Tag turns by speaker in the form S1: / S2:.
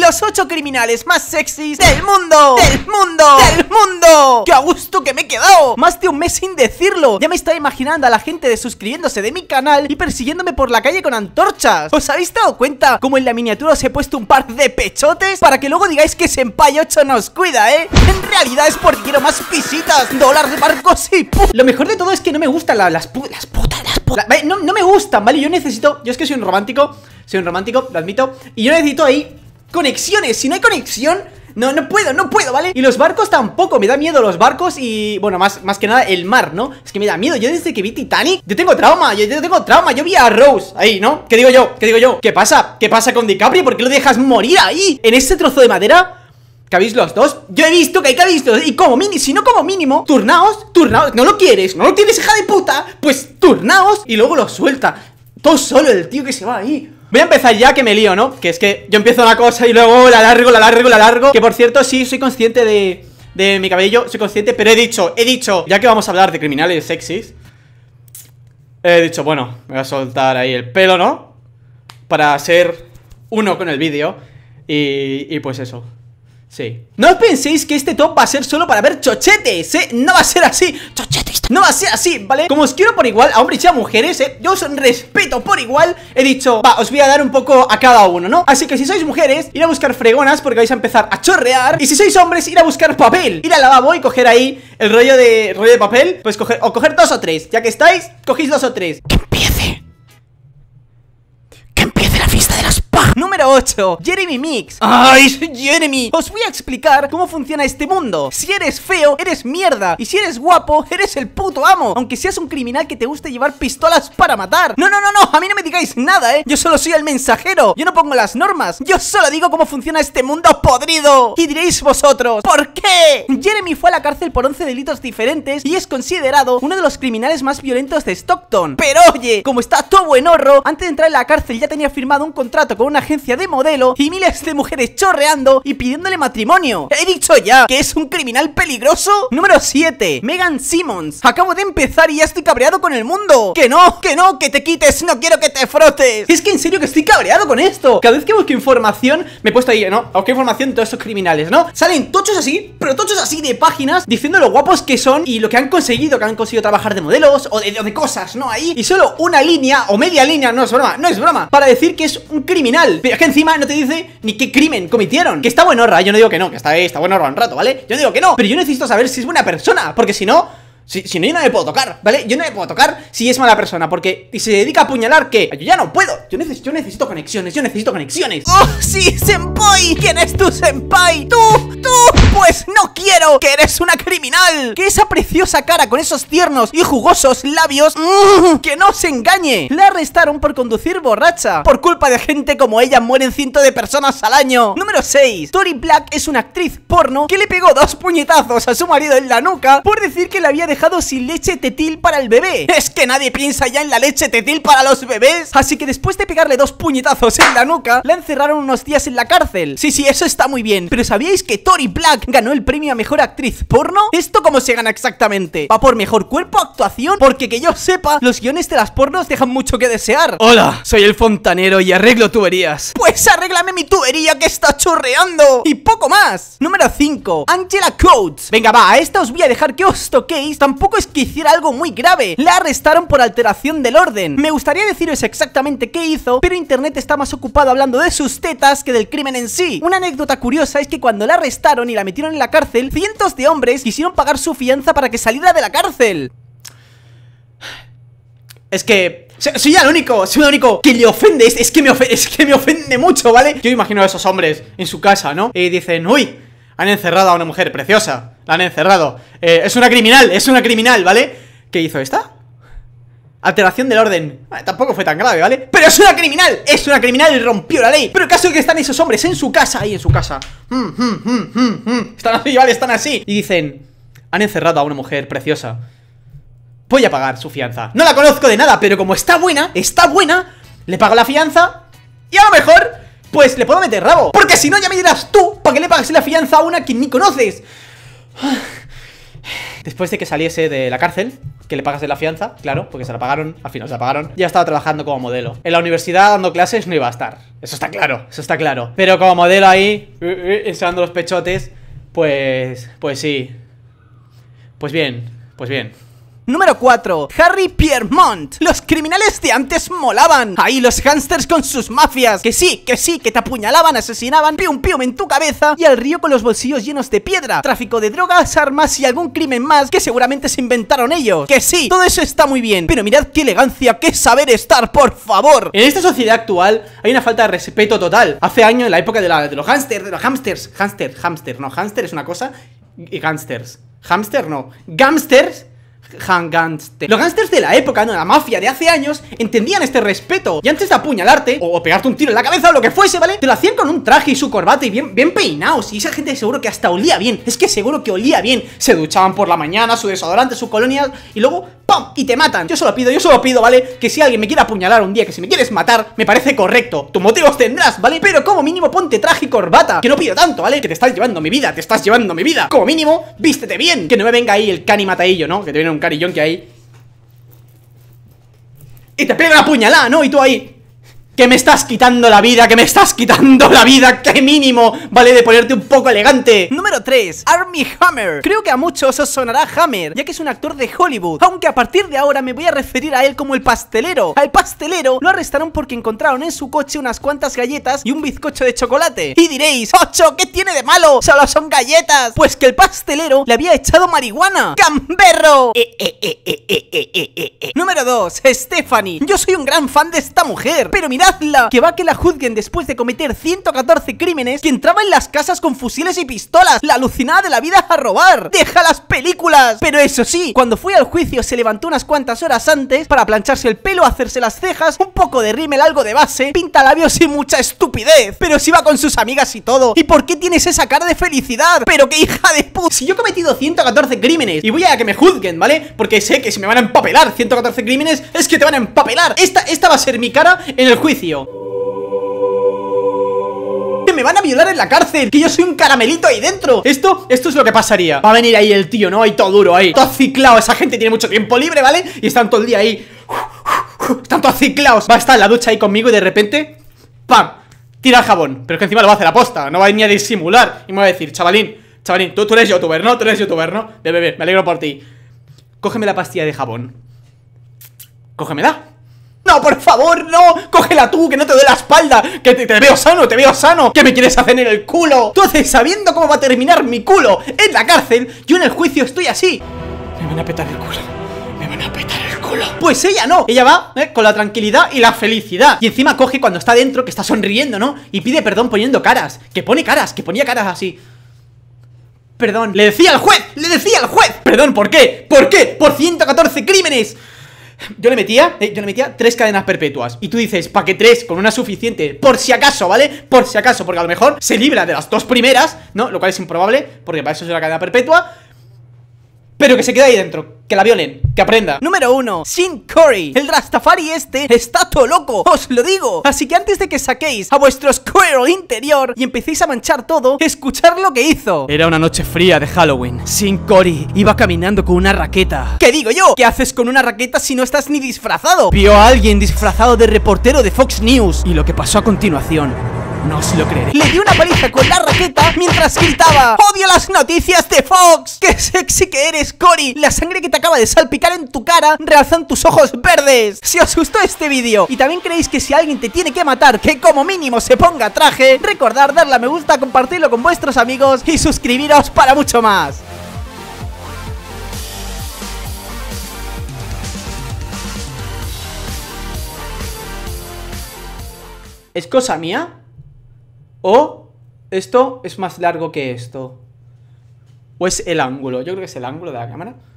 S1: Los ocho criminales más sexys del mundo Del mundo Del mundo ¡Qué a gusto que me he quedado! Más de un mes sin decirlo Ya me estaba imaginando a la gente de suscribiéndose de mi canal Y persiguiéndome por la calle con antorchas ¿Os habéis dado cuenta cómo en la miniatura os he puesto un par de pechotes? Para que luego digáis que Senpai 8 nos cuida, ¿eh? En realidad es porque quiero más visitas Dólares, barcos y... Pu Lo mejor de todo es que no me gustan las, pu las putas las putas no, no me gustan, ¿vale? Yo necesito... Yo es que soy un romántico Soy un romántico, lo admito Y yo necesito ahí conexiones. Si no hay conexión, no, no puedo, no puedo, ¿vale? Y los barcos tampoco, me da miedo los barcos y, bueno, más, más que nada el mar, ¿no? Es que me da miedo, yo desde que vi Titanic, yo tengo trauma, yo, yo tengo trauma, yo vi a Rose ahí, ¿no? ¿Qué digo yo? ¿Qué digo yo? ¿Qué pasa? ¿Qué pasa con DiCaprio? ¿Por qué lo dejas morir ahí? En ese trozo de madera... habéis los dos? Yo he visto que hay cabéis visto, Y como mínimo, si no como mínimo Turnaos, turnaos No lo quieres, no lo tienes hija de puta Pues turnaos Y luego lo suelta Todo solo el tío que se va ahí Voy a empezar ya que me lío, ¿no? Que es que yo empiezo una cosa y luego la largo, la largo, la largo Que por cierto, sí, soy consciente de, de mi cabello, soy consciente Pero he dicho, he dicho, ya que vamos a hablar de criminales sexys He dicho, bueno, me voy a soltar ahí el pelo, ¿no? Para ser uno con el vídeo y, y pues eso Sí. No penséis que este top va a ser solo para ver chochetes, ¿eh? No va a ser así. Chochetes. No va a ser así, ¿vale? Como os quiero por igual, a hombres y a mujeres, ¿eh? Yo os respeto por igual. He dicho, va, os voy a dar un poco a cada uno, ¿no? Así que si sois mujeres, ir a buscar fregonas porque vais a empezar a chorrear. Y si sois hombres, ir a buscar papel. Ir al lavabo y coger ahí el rollo de, rollo de papel. Pues coger, o coger dos o tres. Ya que estáis, cogéis dos o tres. 8. Jeremy Mix. ¡Ay, Jeremy! Os voy a explicar cómo funciona este mundo. Si eres feo, eres mierda. Y si eres guapo, eres el puto amo. Aunque seas un criminal que te guste llevar pistolas para matar. No, no, no, no. A mí no me digáis nada, ¿eh? Yo solo soy el mensajero. Yo no pongo las normas. Yo solo digo cómo funciona este mundo podrido. Y diréis vosotros, ¿por qué? Jeremy fue a la cárcel por 11 delitos diferentes y es considerado uno de los criminales más violentos de Stockton. Pero oye, como está todo en horro, antes de entrar en la cárcel ya tenía firmado un contrato con una agencia de modelo y miles de mujeres chorreando y pidiéndole matrimonio. He dicho ya que es un criminal peligroso. Número 7. Megan Simmons. Acabo de empezar y ya estoy cabreado con el mundo. Que no, que no, que te quites, no quiero que te frotes. Es que en serio que estoy cabreado con esto. Cada vez que busco información, me he puesto ahí, ¿no? qué información de todos estos criminales, ¿no? Salen tochos así, pero tochos así de páginas diciendo lo guapos que son y lo que han conseguido, que han conseguido trabajar de modelos o de cosas, ¿no? Ahí. Y solo una línea o media línea, no es broma, no es broma, para decir que es un criminal es que encima no te dice ni qué crimen cometieron. Que está ra yo no digo que no, que está, está bueno un rato, ¿vale? Yo digo que no, pero yo necesito saber si es buena persona, porque si no... Si, no, yo no le puedo tocar, ¿vale? Yo no le puedo tocar si es mala persona Porque si se dedica a apuñalar, ¿qué? Yo ya no puedo Yo, necesito yo necesito conexiones, yo necesito conexiones ¡Oh, sí, senpai! ¿Quién es tu senpai? ¡Tú! ¡Tú! Pues no quiero que eres una criminal Que esa preciosa cara con esos tiernos y jugosos labios mmm, Que no se engañe La arrestaron por conducir borracha Por culpa de gente como ella mueren cientos de personas al año Número 6 Tori Black es una actriz porno que le pegó dos puñetazos a su marido en la nuca Por decir que le había dejado sin leche tetil para el bebé Es que nadie piensa ya en la leche tetil para los bebés Así que después de pegarle dos puñetazos en la nuca La encerraron unos días en la cárcel Sí, sí, eso está muy bien Pero ¿sabíais que Tori Black ganó el premio a mejor actriz porno. ¿Esto cómo se gana exactamente? ¿Va por mejor cuerpo, o actuación? Porque que yo sepa, los guiones de las pornos dejan mucho que desear. Hola, soy el fontanero y arreglo tuberías. Pues arréglame mi tubería que está chorreando. Y poco más. Número 5. Angela Coates. Venga, va, a esta os voy a dejar que os toquéis. Tampoco es que hiciera algo muy grave. La arrestaron por alteración del orden. Me gustaría deciros exactamente qué hizo, pero internet está más ocupado hablando de sus tetas que del crimen en sí. Una anécdota curiosa es que cuando la arrestaron y la metieron en la cárcel, cientos de hombres quisieron pagar su fianza para que saliera de la cárcel. Es que... Soy el único, soy el único que le ofende, es, que me ofende, es que me ofende mucho, ¿vale? Yo imagino a esos hombres en su casa, ¿no? Y dicen, uy, han encerrado a una mujer preciosa, la han encerrado. Eh, es una criminal, es una criminal, ¿vale? ¿Qué hizo esta? Alteración del orden ah, Tampoco fue tan grave, ¿vale? ¡Pero es una criminal! ¡Es una criminal y rompió la ley! Pero el caso es que están esos hombres en su casa Ahí en su casa hmm, hmm, hmm, Están así, ¿vale? Están así Y dicen Han encerrado a una mujer preciosa Voy a pagar su fianza No la conozco de nada Pero como está buena Está buena Le pago la fianza Y a lo mejor Pues le puedo meter rabo Porque si no ya me dirás tú ¿Para qué le pagas la fianza a una que ni conoces? Después de que saliese de la cárcel que le pagas de la fianza, claro, porque se la pagaron, al final se la pagaron, ya estaba trabajando como modelo. En la universidad dando clases no iba a estar, eso está claro, eso está claro. Pero como modelo ahí, eh, eh, enseñando los pechotes, pues, pues sí. Pues bien, pues bien. Número 4. Harry Piermont. Los criminales de antes molaban. Ahí los hamsters con sus mafias. Que sí, que sí, que te apuñalaban, asesinaban, pium pium en tu cabeza y al río con los bolsillos llenos de piedra. Tráfico de drogas, armas y algún crimen más que seguramente se inventaron ellos. Que sí, todo eso está muy bien. Pero mirad qué elegancia, qué saber estar, por favor. En esta sociedad actual hay una falta de respeto total. Hace años, en la época de, la, de los hamsters, de los hamsters, hamster, hamster, no, hamster es una cosa y hamsters. Hamster no. Gamsters Hangangster. Los gangsters de la época, no, la mafia de hace años, entendían este respeto. Y antes de apuñalarte, o, pegarte un tiro en la cabeza, o lo que fuese, ¿vale? Te lo hacían con un traje y su corbata y bien, bien peinados. Y esa gente seguro que hasta olía bien. Es que seguro que olía bien. Se duchaban por la mañana, su desodorante, su colonia. Y luego ¡Pum! Y te matan. Yo solo pido, yo solo pido, ¿vale? Que si alguien me quiere apuñalar un día, que si me quieres matar, me parece correcto. Tu motivos tendrás, ¿vale? Pero como mínimo ponte traje y corbata. Que no pido tanto, ¿vale? Que te estás llevando mi vida, te estás llevando mi vida. Como mínimo, vístete bien. Que no me venga ahí el cani mataillo, ¿no? Que te viene un carillón que ahí. Y te pega la puñalada, ¿no? Y tú ahí. Que me estás quitando la vida, que me estás quitando la vida qué mínimo, vale, de ponerte un poco elegante Número 3, Army Hammer Creo que a muchos os sonará Hammer, ya que es un actor de Hollywood Aunque a partir de ahora me voy a referir a él como el pastelero Al pastelero lo arrestaron porque encontraron en su coche unas cuantas galletas y un bizcocho de chocolate Y diréis, ¡Ocho! ¿Qué tiene de malo? ¡Solo son galletas! Pues que el pastelero le había echado marihuana ¡Camberro! Eh eh eh, eh, eh, eh, Número 2, Stephanie Yo soy un gran fan de esta mujer, pero mirad que va que la juzguen después de cometer 114 crímenes que entraba en las casas con fusiles y pistolas. La alucinada de la vida a robar. ¡Deja las películas! Pero eso sí, cuando fui al juicio se levantó unas cuantas horas antes para plancharse el pelo, hacerse las cejas, un poco de rímel, algo de base, pinta labios y mucha estupidez. Pero si va con sus amigas y todo. ¿Y por qué tienes esa cara de felicidad? Pero qué hija de puta. Si yo he cometido 114 crímenes y voy a que me juzguen, ¿vale? Porque sé que si me van a empapelar 114 crímenes es que te van a empapelar. Esta, esta va a ser mi cara en el juicio. Que me van a violar en la cárcel Que yo soy un caramelito ahí dentro Esto, esto es lo que pasaría Va a venir ahí el tío, ¿no? Ahí todo duro, ahí Todo ciclado, esa gente tiene mucho tiempo libre, ¿vale? Y están todo el día ahí Están todos ciclados Va a estar en la ducha ahí conmigo y de repente ¡Pam! Tira el jabón Pero es que encima lo va a hacer posta, No va a venir ni a disimular Y me va a decir, chavalín Chavalín, tú, eres youtuber, ¿no? Tú eres youtuber, ¿no? De bebé, me alegro por ti Cógeme la pastilla de jabón Cógemela no, por favor, no, cógela tú, que no te doy la espalda Que te, veo sano, te veo sano ¿Qué me quieres hacer en el culo? Entonces, sabiendo cómo va a terminar mi culo En la cárcel, yo en el juicio estoy así Me van a petar el culo Me van a petar el culo Pues ella no, ella va ¿eh? con la tranquilidad y la felicidad Y encima coge cuando está dentro, que está sonriendo, ¿no? Y pide perdón poniendo caras Que pone caras, que ponía caras así Perdón, le decía al juez, le decía al juez Perdón, ¿por qué? ¿Por qué? Por 114 crímenes yo le metía, eh, yo le metía tres cadenas perpetuas. Y tú dices, ¿para qué tres? Con una suficiente. Por si acaso, ¿vale? Por si acaso, porque a lo mejor se libra de las dos primeras, ¿no? Lo cual es improbable, porque para eso es la cadena perpetua. Pero que se quede ahí dentro, que la violen, que aprenda Número 1, Sin Cory El Rastafari este está todo loco, os lo digo Así que antes de que saquéis a vuestro Squirrel interior Y empecéis a manchar todo, escuchar lo que hizo Era una noche fría de Halloween Sin Cory iba caminando con una raqueta ¿Qué digo yo? ¿Qué haces con una raqueta si no estás ni disfrazado? Vio a alguien disfrazado de reportero de Fox News Y lo que pasó a continuación no os lo creeré. Le dio una paliza con la raqueta mientras gritaba: ¡Odio las noticias de Fox! ¡Qué sexy que eres, Cory! La sangre que te acaba de salpicar en tu cara realzan tus ojos verdes. Si os gustó este vídeo y también creéis que si alguien te tiene que matar, que como mínimo se ponga traje, recordad darle a me gusta, compartirlo con vuestros amigos y suscribiros para mucho más. ¿Es cosa mía? O esto es más largo que esto. O es el ángulo. Yo creo que es el ángulo de la cámara.